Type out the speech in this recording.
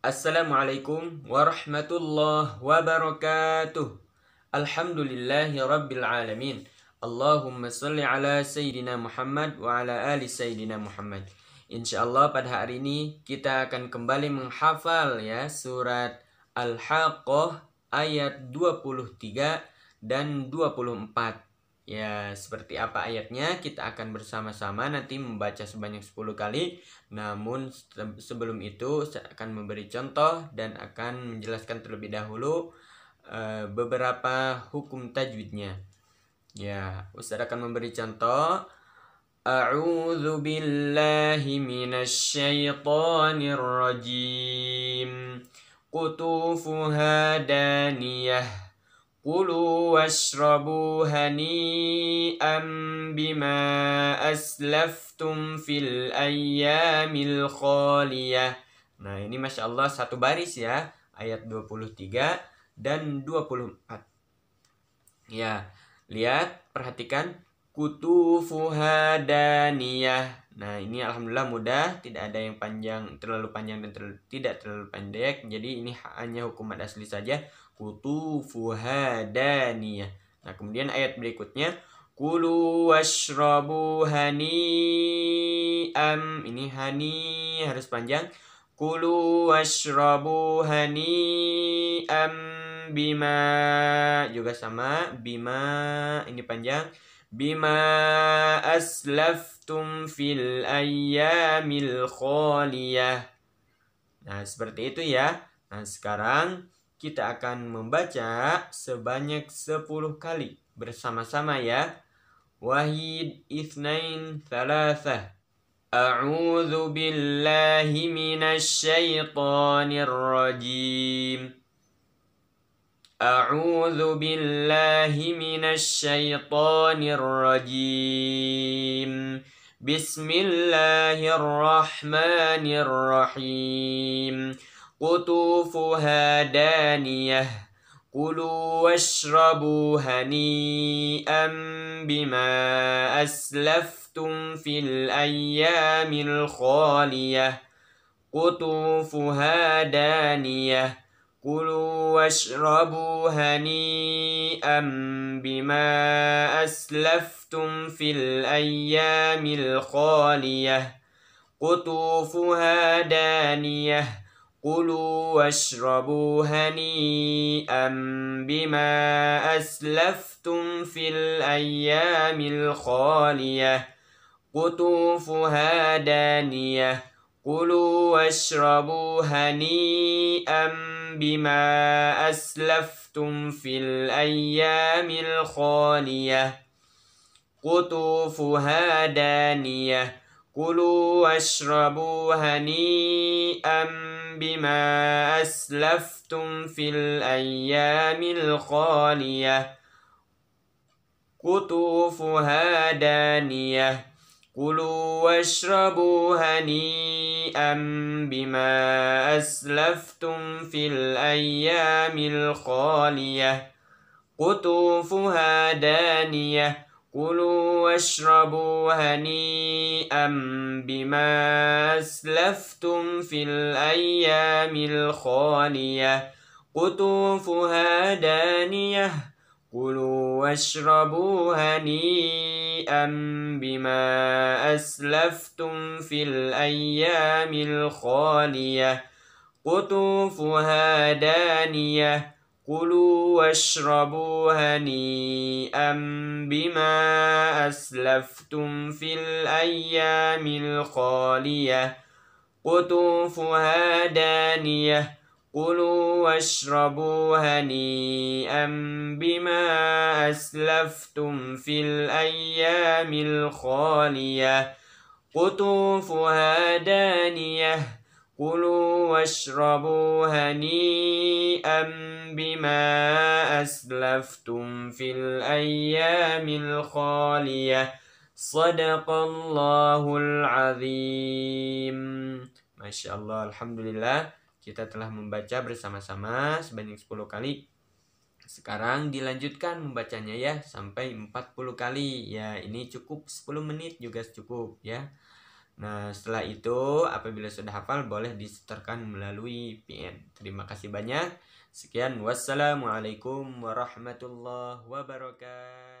Assalamualaikum warahmatullahi wabarakatuh. Alhamdulillahi rabbil alamin. Allahumma salli ala sayyidina Muhammad wa ala ali sayyidina Muhammad. Insyaallah pada hari ini kita akan kembali menghafal ya surat Al-Haqqah ayat 23 dan 24. Ya, seperti apa ayatnya kita akan bersama-sama nanti membaca sebanyak 10 kali. Namun sebelum itu saya akan memberi contoh dan akan menjelaskan terlebih dahulu uh, beberapa hukum tajwidnya. Ya, Ustaz akan memberi contoh A'udzu billahi minasy syaithanir rajim. Qutufuha daniyah Kulu washrabu hani'an bima aslaftum fil ayyamil khaliyah. Nah ini Masya Allah satu baris ya. Ayat 23 dan 24. Ya, lihat, perhatikan kutufuha daniyah nah ini alhamdulillah mudah tidak ada yang panjang terlalu panjang dan terlalu, tidak terlalu pendek jadi ini hanya hukuman asli saja kutufuha daniyah nah kemudian ayat berikutnya kulu washrabu hani ini hani harus panjang kulu washrabu hani bima juga sama bima ini panjang bima أسلفتم fil الأيام khaliyah. Nah, seperti itu ya. Nah, sekarang kita akan membaca sebanyak 10 kali bersama-sama ya. Wahid ithnain Thalatha A'udhu billahi minasy syaithanir rajim. أعوذ بالله من الشيطان الرجيم بسم الله الرحمن الرحيم قطوفها دانية كلوا واشربوا هنيئا بما أسلفتم في الأيام الخالية قطوفها دانية كلوا واشربوا هنيئا بما أسلفتم في الأيام الخالية قطوفها دانية كلوا واشربوا هنيئا بما أسلفتم في الأيام الخالية قطوفها دانية كلوا واشربوا هنيئا بما أسلفتم في الأيام الخالية قطوفها دانية كلوا واشربوا هنيئا بما أسلفتم في الأيام الخالية قطوفها دانية كلوا واشربوا هنيئا بما أسلفتم في الأيام الخالية قطوفها دانية كلوا واشربوا هنيئا بما أسلفتم في الأيام الخالية قطوفها دانيه كلوا واشربوا هنيئا بما أسلفتم في الأيام الخالية قطوفها دانية كلوا واشربوا هنيئا بما أسلفتم في الأيام الخالية قطوفها دانية كلوا واشربوا هنيئا بما أسلفتم في الأيام الخالية قطوفها دانية كلوا واشربوا هنيئا بما أسلفتم في الأيام الخالية صدق الله العظيم ما شاء الله الحمد لله Kita telah membaca bersama-sama sebanyak 10 kali. Sekarang dilanjutkan membacanya ya sampai 40 kali. Ya, ini cukup 10 menit juga cukup ya. Nah, setelah itu apabila sudah hafal boleh disetorkan melalui PN. Terima kasih banyak. Sekian wassalamualaikum warahmatullahi wabarakatuh.